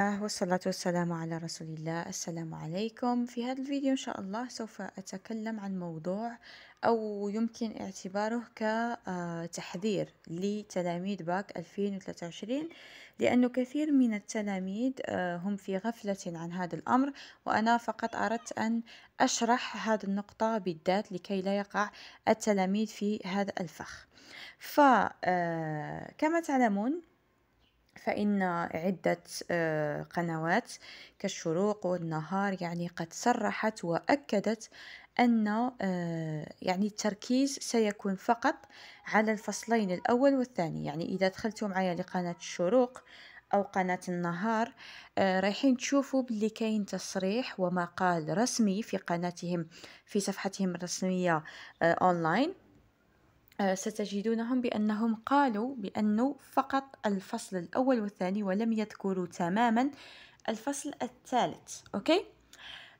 آه والصلاة والسلام على رسول الله السلام عليكم في هذا الفيديو إن شاء الله سوف أتكلم عن موضوع أو يمكن اعتباره كتحذير آه، لتلاميذ باك 2023 لأن كثير من التلاميذ آه، هم في غفلة عن هذا الأمر وأنا فقط أردت أن أشرح هذه النقطة بالذات لكي لا يقع التلاميذ في هذا الفخ فكما آه، تعلمون فإن عدة آه، قنوات كالشروق والنهار يعني قد صرحت وأكدت أن آه، يعني التركيز سيكون فقط على الفصلين الأول والثاني يعني إذا دخلتوا معايا لقناة الشروق أو قناة النهار آه، رايحين تشوفوا باللي كاين تصريح ومقال رسمي في قناتهم في صفحتهم الرسمية أونلاين آه، ستجدونهم بأنهم قالوا بأنه فقط الفصل الأول والثاني ولم يذكروا تماما الفصل الثالث أوكي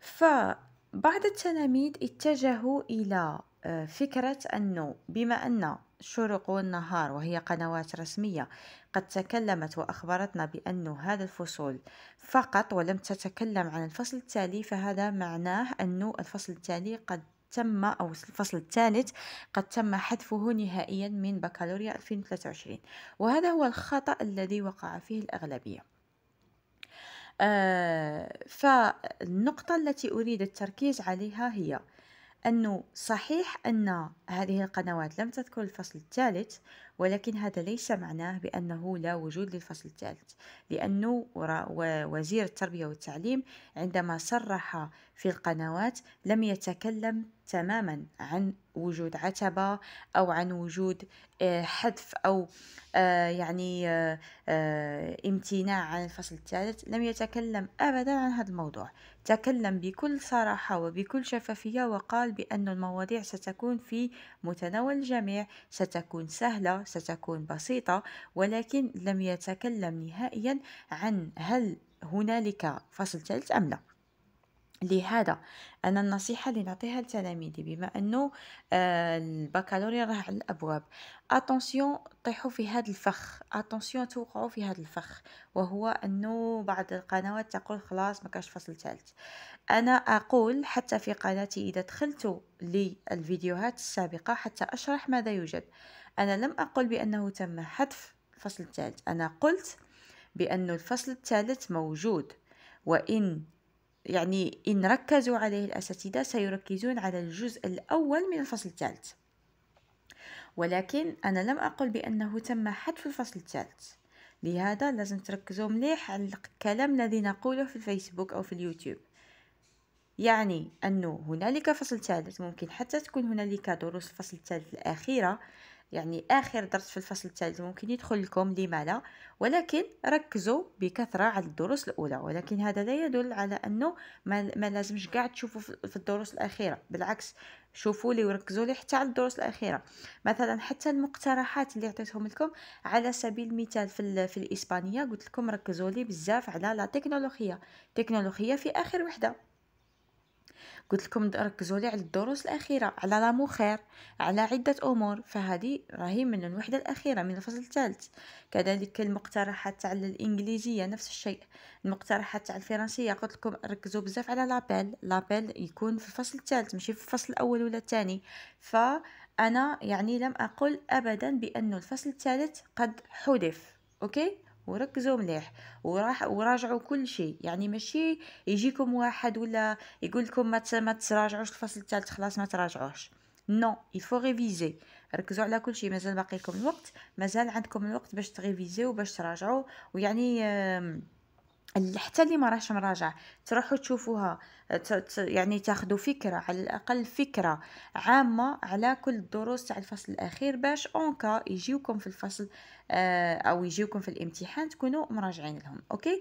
فبعض التلاميذ اتجهوا إلى آه، فكرة أنه بما أن الشروق النهار وهي قنوات رسمية قد تكلمت وأخبرتنا بأن هذا الفصول فقط ولم تتكلم عن الفصل التالي فهذا معناه أن الفصل التالي قد تم أو الفصل الثالث قد تم حذفه نهائيا من بكالوريا 2023 وهذا هو الخطأ الذي وقع فيه الأغلبية آه فالنقطة التي أريد التركيز عليها هي أنه صحيح أن هذه القنوات لم تذكر الفصل الثالث ولكن هذا ليس معناه بأنه لا وجود للفصل الثالث لأنه وزير التربية والتعليم عندما صرح في القنوات لم يتكلم تماما عن وجود عتبة أو عن وجود آه، حذف أو آه، يعني آه، امتناع عن الفصل الثالث لم يتكلم أبدا عن هذا الموضوع تكلم بكل صراحة وبكل شفافية وقال بأن المواضيع ستكون في متناول الجميع ستكون سهلة ستكون بسيطة ولكن لم يتكلم نهائيا عن هل هنالك فصل ثالث أم لا لهذا أنا النصيحة اللي نعطيها لتلاميذي بما أنه آه، البكالوريا راه على الأبواب اتونسيون طيحوا في هذا الفخ اتونسيون توقعوا في هذا الفخ وهو أنه بعض القنوات تقول خلاص ما كاش فصل ثالث أنا أقول حتى في قناتي إذا دخلت للفيديوهات السابقة حتى أشرح ماذا يوجد أنا لم أقل بأنه تم حذف الفصل الثالث أنا قلت بأن الفصل الثالث موجود وإن يعني إن ركزوا عليه الأساتذة سيركزون على الجزء الأول من الفصل الثالث ولكن أنا لم أقل بأنه تم حذف الفصل الثالث لهذا لازم تركزوا مليح على الكلام الذي نقوله في الفيسبوك أو في اليوتيوب يعني أنه هنالك فصل ثالث ممكن حتى تكون هنالك دروس الفصل الثالث الأخيرة يعني اخر درس في الفصل الثالث ممكن يدخل لكم لماذا ولكن ركزوا بكثره على الدروس الاولى ولكن هذا لا يدل على انه ما, ما لازمش كاع تشوفوا في الدروس الاخيره بالعكس شوفوا لي وركزوا لي حتى على الدروس الاخيره مثلا حتى المقترحات اللي عطيتهم لكم على سبيل المثال في, في الاسبانيه قلت لكم ركزوا لي بزاف على لا تكنولوجيا تكنولوجيا في اخر وحده قلت لكم ركزوا لي على الدروس الاخيره على لامو خير على عده امور فهذه راهي من الوحده الاخيره من الفصل الثالث كذلك المقترحات تاع الانجليزيه نفس الشيء المقترحات تاع الفرنسيه قلت لكم ركزوا بزاف على لابيل لابيل يكون في الفصل الثالث ماشي في الفصل الاول ولا الثاني فانا يعني لم اقل ابدا بان الفصل الثالث قد حذف اوكي وركزوا مليح وراح وراجعوا كل شيء يعني ماشي يجيكم واحد ولا يقول لكم ما تراجعوش الفصل الثالث خلاص ما تراجعوش نو يلفو ريفيزي ركزوا على كل شيء مازال باقي لكم الوقت مازال عندكم الوقت باش تريفيزيو باش تراجعوا ويعني آه حتى اللي ما راهش مراجع تروحوا تشوفوها يعني تاخذوا فكره على الاقل فكره عامه على كل الدروس تاع الفصل الاخير باش اونكا يجيوكم في الفصل آه، او يجيوكم في الامتحان تكونوا مراجعين لهم اوكي